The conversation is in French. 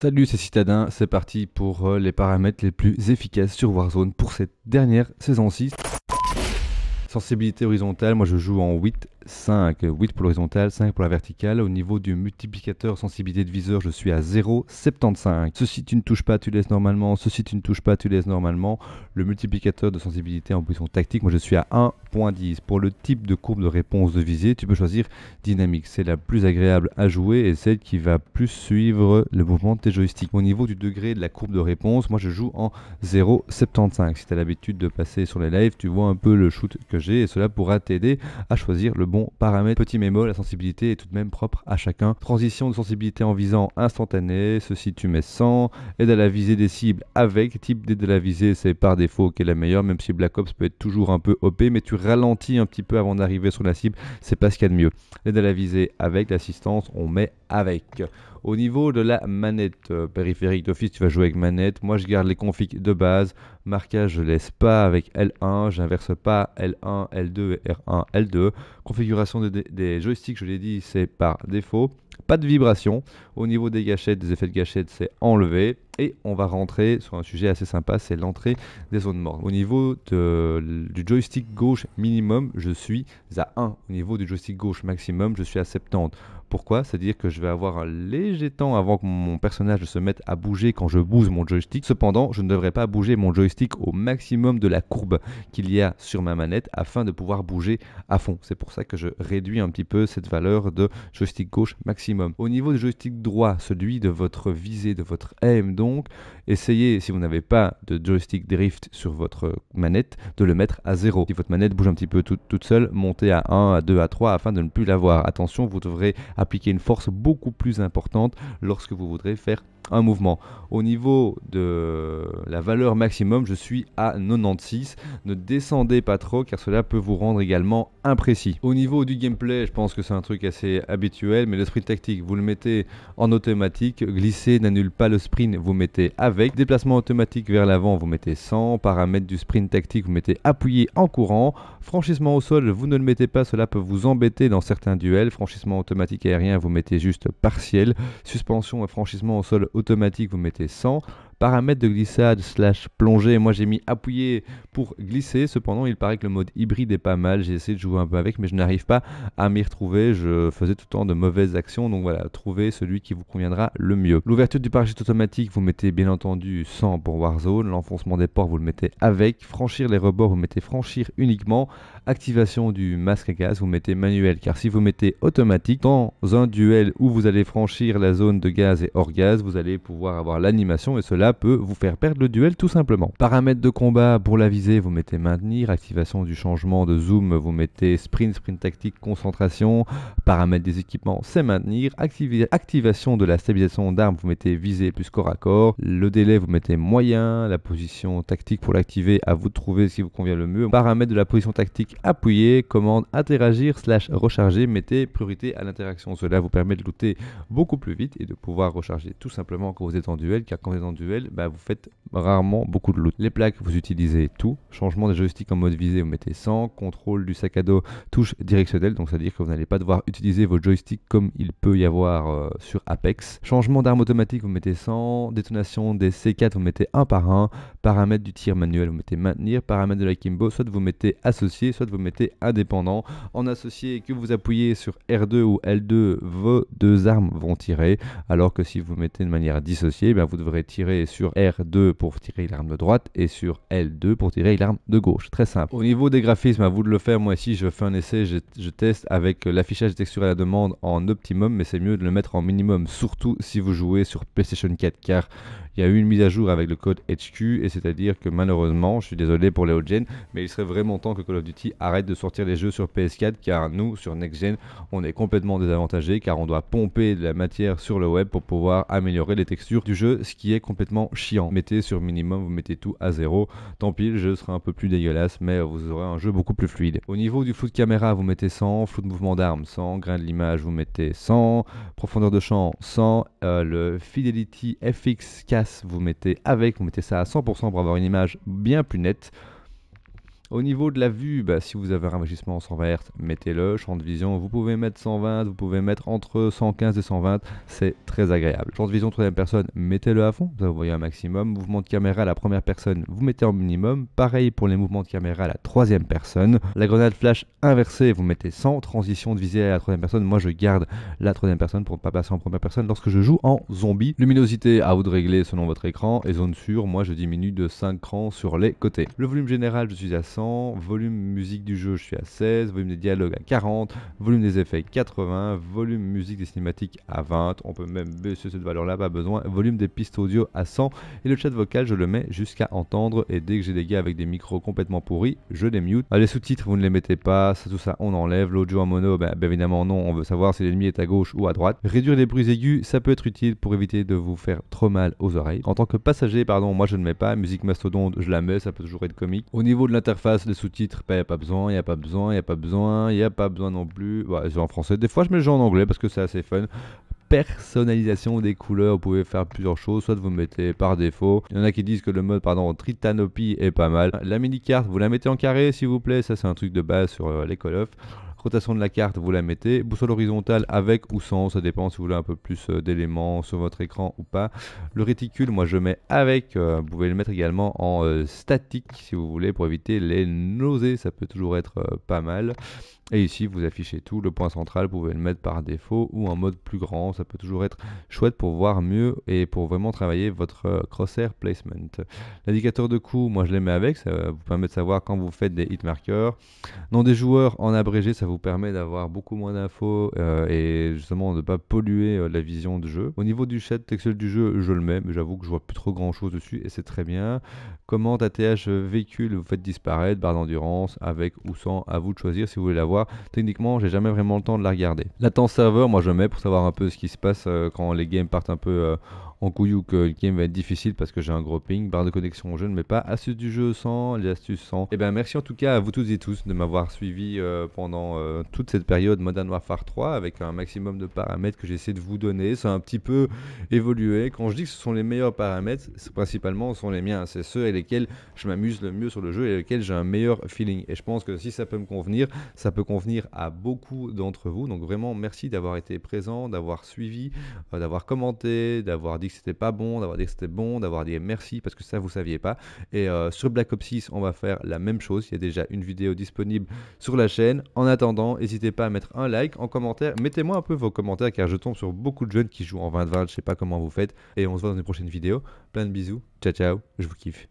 Salut, c'est citadins, c'est parti pour euh, les paramètres les plus efficaces sur Warzone pour cette dernière saison 6. Sensibilité horizontale, moi je joue en 8 5, 8 pour l'horizontale, 5 pour la verticale. Au niveau du multiplicateur sensibilité de viseur, je suis à 0,75. Ceci tu ne touches pas, tu laisses normalement. Ceci tu ne touches pas, tu laisses normalement. Le multiplicateur de sensibilité en position tactique, moi je suis à 1,10. Pour le type de courbe de réponse de visée, tu peux choisir dynamique. C'est la plus agréable à jouer et celle qui va plus suivre le mouvement de tes joysticks. Au niveau du degré de la courbe de réponse, moi je joue en 0,75. Si tu as l'habitude de passer sur les lives, tu vois un peu le shoot que j'ai et cela pourra t'aider à choisir le bon paramètres. paramètre. Petit mémo, la sensibilité est tout de même propre à chacun. Transition de sensibilité en visant instantané, ceci tu mets 100. Aide à la visée des cibles avec. Type d'aide à la visée, c'est par défaut qui est la meilleure, même si Black Ops peut être toujours un peu OP, mais tu ralentis un petit peu avant d'arriver sur la cible, c'est pas ce qu'il y a de mieux. Aide à la visée avec, l'assistance, on met avec. Au niveau de la manette euh, périphérique d'office, tu vas jouer avec manette. Moi, je garde les configs de base. Marquage, je laisse pas avec L1. J'inverse pas L1, L2 et R1, L2 configuration des joysticks, je l'ai dit, c'est par défaut. Pas de vibration. Au niveau des gâchettes, des effets de gâchettes, c'est enlevé. Et on va rentrer sur un sujet assez sympa, c'est l'entrée des zones mortes. Au niveau du joystick gauche minimum, je suis à 1. Au niveau du joystick gauche maximum, je suis à 70. Pourquoi C'est-à-dire que je vais avoir un léger temps avant que mon personnage se mette à bouger quand je bouge mon joystick. Cependant, je ne devrais pas bouger mon joystick au maximum de la courbe qu'il y a sur ma manette afin de pouvoir bouger à fond. C'est pour ça que je réduis un petit peu cette valeur de joystick gauche maximum. Au niveau du joystick celui de votre visée, de votre aim donc, essayez, si vous n'avez pas de joystick drift sur votre manette, de le mettre à 0. Si votre manette bouge un petit peu toute seule, montez à 1, à 2, à 3 afin de ne plus l'avoir. Attention, vous devrez appliquer une force beaucoup plus importante lorsque vous voudrez faire mouvement. Au niveau de la valeur maximum, je suis à 96. Ne descendez pas trop car cela peut vous rendre également imprécis. Au niveau du gameplay, je pense que c'est un truc assez habituel, mais le sprint tactique, vous le mettez en automatique. Glisser n'annule pas le sprint, vous mettez avec. Déplacement automatique vers l'avant, vous mettez sans Paramètres du sprint tactique, vous mettez appuyé en courant. Franchissement au sol, vous ne le mettez pas, cela peut vous embêter dans certains duels. Franchissement automatique aérien, vous mettez juste partiel. Suspension et franchissement au sol automatique, vous mettez 100 paramètres de glissade slash plongée. Moi j'ai mis appuyer pour glisser. Cependant, il paraît que le mode hybride est pas mal. J'ai essayé de jouer un peu avec, mais je n'arrive pas à m'y retrouver. Je faisais tout le temps de mauvaises actions. Donc voilà, trouvez celui qui vous conviendra le mieux. L'ouverture du parachute automatique, vous mettez bien entendu sans pour zone L'enfoncement des ports, vous le mettez avec. Franchir les rebords, vous mettez franchir uniquement. Activation du masque à gaz, vous mettez manuel. Car si vous mettez automatique, dans un duel où vous allez franchir la zone de gaz et hors gaz, vous allez pouvoir avoir l'animation et cela peut vous faire perdre le duel tout simplement. Paramètres de combat, pour la visée, vous mettez maintenir, activation du changement de zoom, vous mettez sprint, sprint tactique, concentration, paramètre des équipements, c'est maintenir, activation de la stabilisation d'armes, vous mettez visée plus corps à corps, le délai, vous mettez moyen, la position tactique pour l'activer, à vous de trouver ce qui vous convient le mieux, paramètres de la position tactique, appuyer commande, interagir, slash recharger, mettez priorité à l'interaction, cela vous permet de looter beaucoup plus vite et de pouvoir recharger tout simplement quand vous êtes en duel, car quand vous êtes en duel, bah, vous faites rarement beaucoup de loot. Les plaques, vous utilisez tout. Changement des joysticks en mode visé vous mettez 100. Contrôle du sac à dos, touche directionnelle, donc ça veut dire que vous n'allez pas devoir utiliser vos joysticks comme il peut y avoir euh, sur Apex. Changement d'arme automatique, vous mettez 100. Détonation des C4, vous mettez un par un. Paramètres du tir manuel, vous mettez maintenir. Paramètres de la Kimbo, soit vous mettez associé, soit vous mettez indépendant. En associé que vous appuyez sur R2 ou L2, vos deux armes vont tirer. Alors que si vous mettez de manière dissociée, eh vous devrez tirer sur R2 pour tirer l'arme de droite et sur L2 pour tirer l'arme de gauche. Très simple. Au niveau des graphismes, à vous de le faire. Moi ici, je fais un essai, je, teste avec l'affichage texture à la demande en optimum, mais c'est mieux de le mettre en minimum, surtout si vous jouez sur PlayStation 4, car il y a eu une mise à jour avec le code HQ, et c'est-à-dire que malheureusement, je suis désolé pour les old gen, mais il serait vraiment temps que Call of Duty arrête de sortir les jeux sur PS4, car nous, sur Next Gen, on est complètement désavantagé car on doit pomper de la matière sur le web pour pouvoir améliorer les textures du jeu, ce qui est complètement chiant. Mettez sur minimum, vous mettez tout à zéro, tant pis, le jeu sera un peu plus dégueulasse, mais vous aurez un jeu beaucoup plus fluide. Au niveau du flou de caméra, vous mettez 100, flou de mouvement d'armes 100, grain de l'image, vous mettez 100, profondeur de champ 100, euh, le Fidelity FX 4 vous mettez avec, vous mettez ça à 100% pour avoir une image bien plus nette. Au niveau de la vue, bah, si vous avez un rafraîchissement en 120 Hz, mettez-le. Champ de vision, vous pouvez mettre 120, vous pouvez mettre entre 115 et 120, c'est très agréable. Champ de vision troisième personne, mettez-le à fond, vous voyez un maximum. Mouvement de caméra à la première personne, vous mettez en minimum. Pareil pour les mouvements de caméra à la troisième personne. La grenade flash inversée, vous mettez 100. Transition de visée à la troisième personne, moi je garde la troisième personne pour ne pas passer en première personne lorsque je joue en zombie. Luminosité à vous de régler selon votre écran et zone sûre, moi je diminue de 5 crans sur les côtés. Le volume général, je suis à 100 volume musique du jeu je suis à 16, volume des dialogues à 40, volume des effets 80, volume musique des cinématiques à 20, on peut même baisser cette valeur là, pas besoin, volume des pistes audio à 100 et le chat vocal je le mets jusqu'à entendre et dès que j'ai des gars avec des micros complètement pourris, je les mute. Ah, les sous-titres vous ne les mettez pas, ça, tout ça on enlève, l'audio en mono, ben évidemment non, on veut savoir si l'ennemi est à gauche ou à droite. Réduire les bruits aigus, ça peut être utile pour éviter de vous faire trop mal aux oreilles. En tant que passager, pardon, moi je ne mets pas, musique mastodonte, je la mets, ça peut toujours être comique. Au niveau de l'interface, les sous-titres, il ben, n'y a pas besoin, il n'y a pas besoin, il a pas besoin, il n'y a pas besoin non plus. Bah, en français. Des fois, je mets le en anglais parce que c'est assez fun personnalisation des couleurs. Vous pouvez faire plusieurs choses. Soit vous mettez par défaut. Il y en a qui disent que le mode, pardon, Tritanopie est pas mal. La mini-carte, vous la mettez en carré, s'il vous plaît. Ça, c'est un truc de base sur euh, les Call of rotation de la carte, vous la mettez, boussole horizontale avec ou sans, ça dépend si vous voulez un peu plus euh, d'éléments sur votre écran ou pas. Le réticule, moi je mets avec, euh, vous pouvez le mettre également en euh, statique si vous voulez pour éviter les nausées, ça peut toujours être pas mal. Et ici, vous affichez tout. Le point central, vous pouvez le mettre par défaut ou en mode plus grand. Ça peut toujours être chouette pour voir mieux et pour vraiment travailler votre euh, crosshair placement. L'indicateur de coût, moi je l'ai mets avec. Ça vous permet de savoir quand vous faites des hit markers. Nom des joueurs en abrégé, ça vous permet d'avoir beaucoup moins d'infos euh, et justement de ne pas polluer euh, la vision de jeu. Au niveau du chat textuel du jeu, je le mets, mais j'avoue que je vois plus trop grand chose dessus et c'est très bien. Comment ATH véhicule, vous faites disparaître, barre d'endurance avec ou sans, à vous de choisir si vous voulez l'avoir Techniquement, j'ai jamais vraiment le temps de la regarder. temps serveur, moi je mets pour savoir un peu ce qui se passe euh, quand les games partent un peu euh, en couillou que le game va être difficile parce que j'ai un gros ping, barre de connexion jeu mais pas, astuce du jeu sans, les astuces sans. Et eh bien merci en tout cas à vous toutes et tous de m'avoir suivi euh, pendant euh, toute cette période Modern Warfare 3 avec un maximum de paramètres que j'essaie de vous donner. Ça a un petit peu évolué. Quand je dis que ce sont les meilleurs paramètres, principalement sont les miens. C'est ceux avec lesquels je m'amuse le mieux sur le jeu et lesquels j'ai un meilleur feeling. Et je pense que si ça peut me convenir, ça peut convenir à beaucoup d'entre vous. Donc vraiment merci d'avoir été présent, d'avoir suivi, euh, d'avoir commenté, d'avoir dit c'était pas bon, d'avoir dit que c'était bon, d'avoir dit merci parce que ça vous saviez pas. Et euh, sur Black Ops 6, on va faire la même chose. Il y a déjà une vidéo disponible sur la chaîne. En attendant, n'hésitez pas à mettre un like en commentaire. Mettez-moi un peu vos commentaires car je tombe sur beaucoup de jeunes qui jouent en 2020 Je sais pas comment vous faites. Et on se voit dans une prochaine vidéo. Plein de bisous. Ciao, ciao. Je vous kiffe.